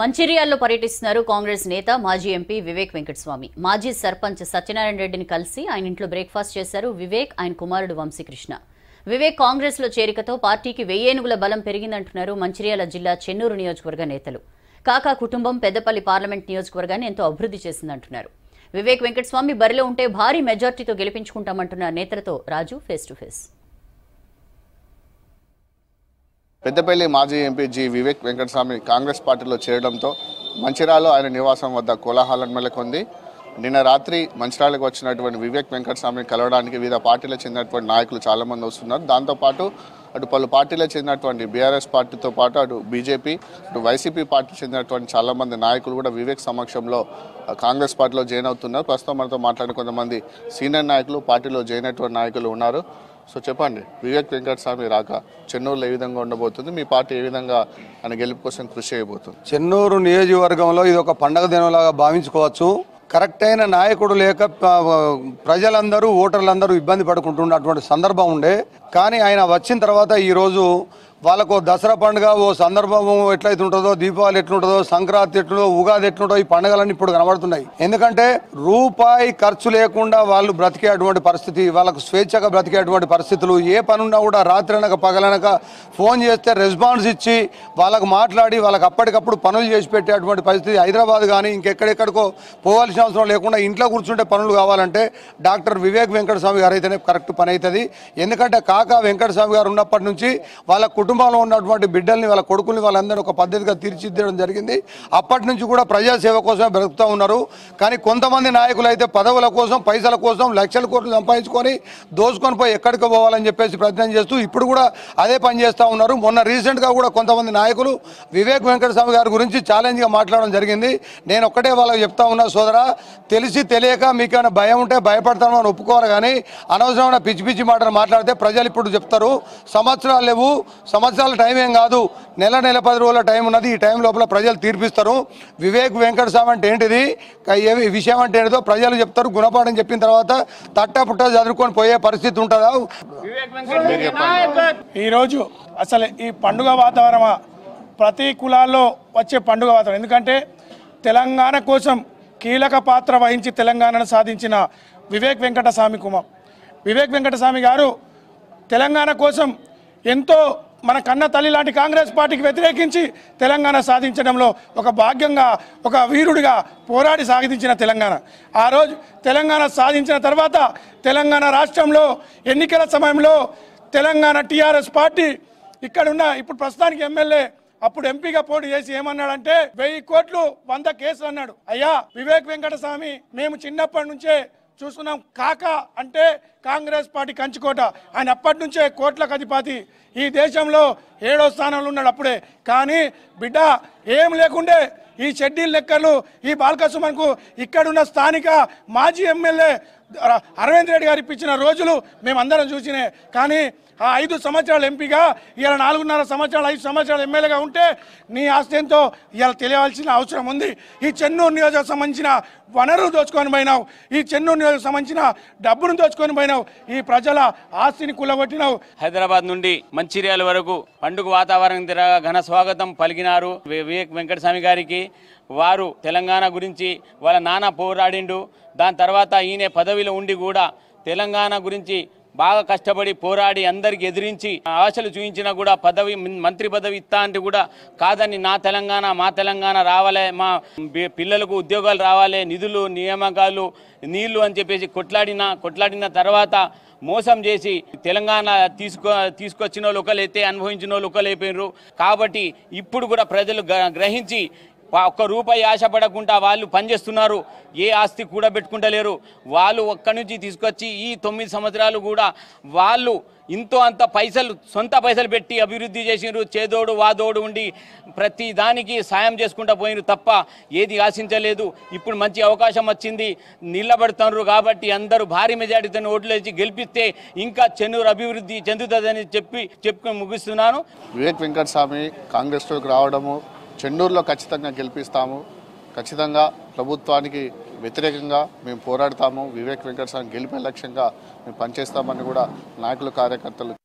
మంచిర్యాల్లో పర్యటిస్తున్నారు కాంగ్రెస్ నేత మాజీ ఎంపీ వివేక్ వెంకటస్వామి మాజీ సర్పంచ్ సత్యనారాయణ రెడ్డిని కలిసి ఆయన ఇంట్లో బ్రేక్ఫాస్ట్ చేశారు వివేక్ ఆయన కుమారుడు వంశీకృష్ణ వివేక్ కాంగ్రెస్లో చేరికతో పార్టీకి వెయ్యేనుగుల బలం పెరిగిందంటున్నారు మంచిర్యాల జిల్లా చెన్నూరు నియోజకవర్గ నేతలు కాకా కుటుంబం పెద్దపల్లి పార్లమెంట్ నియోజకవర్గాన్ని ఎంతో అభివృద్ధి చేసిందంటున్నారు వివేక్ వెంకటస్వామి బరిలో ఉంటే భారీ మెజార్టీతో గెలిపించుకుంటామంటున్న నేతలతో Raju face to face Peddapalli మాజీ ఎంపీ జి వివేక్ వెంకటస్వామి కాంగ్రెస్ పార్టీలో చేరడంతో మంచిరాలో ఆయన నివాసం వద్ద కోలాహలం నెలకొంది నిన్న రాత్రి మంచిరాలకు వచ్చినటువంటి వివేక్ వెంకటస్వామిని కలవడానికి వివిధ పార్టీలకు చెందినటువంటి నాయకులు చాలామంది వస్తున్నారు దాంతోపాటు అటు పలు పార్టీలకు చెందినటువంటి బీఆర్ఎస్ పార్టీతో పాటు అటు బీజేపీ అటు వైసీపీ పార్టీ చెందినటువంటి చాలామంది నాయకులు కూడా వివేక్ సమక్షంలో కాంగ్రెస్ పార్టీలో జాయిన్ అవుతున్నారు ప్రస్తుతం మనతో మాట్లాడిన కొంతమంది సీనియర్ నాయకులు పార్టీలో జాయిన్ అయినటువంటి నాయకులు ఉన్నారు సో చెప్పండి వివేక్ స్వామి రాక చెన్నూరులో ఏ విధంగా ఉండబోతుంది మీ పార్టీ ఏ విధంగా ఆయన గెలుపు కోసం కృషి చేయబోతుంది చెన్నూరు నియోజకవర్గంలో ఇది ఒక పండగ దినంలాగా భావించుకోవచ్చు కరెక్ట్ అయిన నాయకుడు లేక ప్రజలందరూ ఓటర్లందరూ ఇబ్బంది పడుకుంటున్నటువంటి సందర్భం ఉండే కానీ ఆయన వచ్చిన తర్వాత ఈరోజు వాళ్ళకు దసరా పండుగ ఓ సందర్భం ఎట్లయితే ఉంటుందో దీపావళి ఎట్లుంటుందో సంక్రాంతి ఎట్లుందో ఉగాది ఎట్లుంటో ఈ పండుగలన్నీ ఇప్పుడు కనబడుతున్నాయి ఎందుకంటే రూపాయి ఖర్చు లేకుండా వాళ్ళు బ్రతికేటువంటి పరిస్థితి వాళ్ళకు స్వేచ్ఛగా బ్రతికేటువంటి పరిస్థితులు ఏ పనున్నా కూడా రాత్రి అనక పగలనక ఫోన్ చేస్తే రెస్పాన్స్ ఇచ్చి వాళ్ళకు మాట్లాడి వాళ్ళకి అప్పటికప్పుడు పనులు చేసి పెట్టేటువంటి పరిస్థితి హైదరాబాద్ కానీ ఇంకెక్కడెక్కడికో పోవాల్సిన అవసరం లేకుండా ఇంట్లో కూర్చుంటే పనులు కావాలంటే డాక్టర్ వివేక్ వెంకటస్వామి గారు అయితేనే కరెక్ట్ పని అవుతుంది ఎందుకంటే కాకా వెంకటస్వామి గారు ఉన్నప్పటి నుంచి వాళ్ళ కుటుంబ కుటుంబంలో ఉన్నటువంటి బిడ్డల్ని వాళ్ళ కొడుకుల్ని వాళ్ళందరినీ ఒక పద్ధతిగా తీర్చిదిద్దడం జరిగింది అప్పటి నుంచి కూడా ప్రజాసేవ కోసమే బ్రతుకుతూ ఉన్నారు కానీ కొంతమంది నాయకులు అయితే పదవుల కోసం పైసల కోసం లక్షల కోట్లు సంపాదించుకొని దోచుకొని పోయి ఎక్కడికి పోవాలని చెప్పేసి ప్రయత్నం చేస్తూ ఇప్పుడు కూడా అదే పని చేస్తూ ఉన్నారు మొన్న రీసెంట్గా కూడా కొంతమంది నాయకులు వివేక్ వెంకటస్వామి గారి గురించి ఛాలెంజ్గా మాట్లాడడం జరిగింది నేను ఒక్కటే వాళ్ళకి చెప్తా ఉన్నా సోదరా తెలిసి తెలియక మీకేమైనా భయం ఉంటే అని ఒప్పుకోరు కానీ అనవసరమైన పిచ్చి పిచ్చి మాటలు మాట్లాడితే ప్రజలు ఇప్పుడు చెప్తారు సంవత్సరాలు లేవు సంవత్సరాల టైం ఏం కాదు నెల నెల పది రోజుల టైం ఉన్నది ఈ టైం లోపల ప్రజలు తీర్పిస్తారు వివేక్ వెంకటస్వామి అంటే ఏంటిది ఏ విషయం అంటే ఏంటిదో ప్రజలు చెప్తారు గుణపాఠం చెప్పిన తర్వాత తట్ట పుట్ట చదువుకొని పోయే పరిస్థితి ఉంటుందా ఈరోజు అసలు ఈ పండుగ వాతావరణం ప్రతి కులాల్లో వచ్చే పండుగ వాతావరణం ఎందుకంటే తెలంగాణ కోసం కీలక పాత్ర వహించి తెలంగాణను సాధించిన వివేక్ వెంకటస్వామి కుమార్ వివేక్ వెంకటస్వామి గారు తెలంగాణ కోసం ఎంతో మన కన్న తల్లి లాంటి కాంగ్రెస్ పార్టీకి వ్యతిరేకించి తెలంగాణ సాధించడంలో ఒక భాగ్యంగా ఒక వీరుడిగా పోరాడి సాధించిన తెలంగాణ ఆ రోజు తెలంగాణ సాధించిన తర్వాత తెలంగాణ రాష్ట్రంలో ఎన్నికల సమయంలో తెలంగాణ టీఆర్ఎస్ పార్టీ ఇక్కడున్న ఇప్పుడు ప్రస్తుతానికి ఎమ్మెల్యే అప్పుడు ఎంపీగా పోటీ చేసి ఏమన్నాడంటే వెయ్యి కోట్లు వంద కేసులు అన్నాడు అయ్యా వివేక్ వెంకటస్వామి మేము చిన్నప్పటి నుంచే చూస్తున్నాం కాక అంటే కాంగ్రెస్ పార్టీ కంచుకోట ఆయన అప్పటి నుంచే కోట్ల అధిపతి ఈ దేశంలో ఏడో స్థానంలో ఉన్నాడు అప్పుడే కానీ బిడ్డ ఏం లేకుండే ఈ షెడ్యూల్ లెక్కలు ఈ బాలకసుమన్కు ఇక్కడున్న స్థానిక మాజీ ఎమ్మెల్యే అరవింద్ రెడ్డి గారు ఇప్పించిన రోజులు మేమందరం చూసినే కానీ ఆ ఐదు సంవత్సరాలు ఎంపీగా ఇలా నాలుగున్నర సంవత్సరాలు ఐదు సంవత్సరాలు ఎమ్మెల్యేగా ఉంటే నీ ఎంతో ఇలా తెలియవలసిన అవసరం ఉంది ఈ చెన్నూరు నియోజకవర్గం సంబంధించిన వనరు దోచుకొని పోయినావు ఈ చెన్నూరు నియోజకవర్గం సంబంధించిన డబ్బును దోచుకొని పోయినావు ఈ ప్రజల ఆస్తిని కులగొట్టినావు హైదరాబాద్ నుండి మంచిర్యాల వరకు పండుగ వాతావరణం తిరగా ఘన స్వాగతం పలికినారు వివేక్ వెంకటస్వామి గారికి వారు తెలంగాణ గురించి వాళ్ళ నాన్న పోరాడిండు దాని తర్వాత ఈయన పదవిలో ఉండి కూడా తెలంగాణ గురించి బాగా కష్టపడి పోరాడి అందరికి ఎదిరించి ఆశలు చూపించినా కూడా పదవి మంత్రి పదవి ఇస్తా అంటే కూడా కాదని నా తెలంగాణ మా తెలంగాణ రావాలే మా పిల్లలకు ఉద్యోగాలు రావాలి నిధులు నియామకాలు నీళ్లు అని చెప్పేసి కొట్లాడిన కొట్లాడిన తర్వాత మోసం చేసి తెలంగాణ తీసుకో తీసుకొచ్చిన వాళ్ళు అయితే అనుభవించిన వాళ్ళు అయిపోయినారు కాబట్టి ఇప్పుడు కూడా ప్రజలు గ్రహించి ఒక్క రూపాయి ఆశపడకుండా వాళ్ళు పనిచేస్తున్నారు ఏ ఆస్తి కూడా పెట్టుకుంటలేరు వాళ్ళు ఒక్క నుంచి తీసుకొచ్చి ఈ తొమ్మిది సంవత్సరాలు కూడా వాళ్ళు ఇంతో అంత పైసలు సొంత పైసలు పెట్టి అభివృద్ధి చేసినారు చేదోడు వాదోడు ఉండి ప్రతి దానికి సాయం చేసుకుంటూ పోయినారు తప్ప ఏది ఆశించలేదు ఇప్పుడు మంచి అవకాశం వచ్చింది నిలబడుతున్నారు కాబట్టి అందరూ భారీ ఓట్లు వేసి గెలిపిస్తే ఇంకా చెన్నూరు అభివృద్ధి చెందుతుందని చెప్పి చెప్పుకుని ముగిస్తున్నాను వివేక్ వెంకటస్వామి కాంగ్రెస్లోకి రావడము చెన్నూరులో ఖచ్చితంగా గెలిపిస్తాము ఖచ్చితంగా ప్రభుత్వానికి వ్యతిరేకంగా మేము పోరాడతాము వివేక్ వెంకటస్వామి గెలిపే లక్ష్యంగా మేము పనిచేస్తామని కూడా నాయకులు కార్యకర్తలు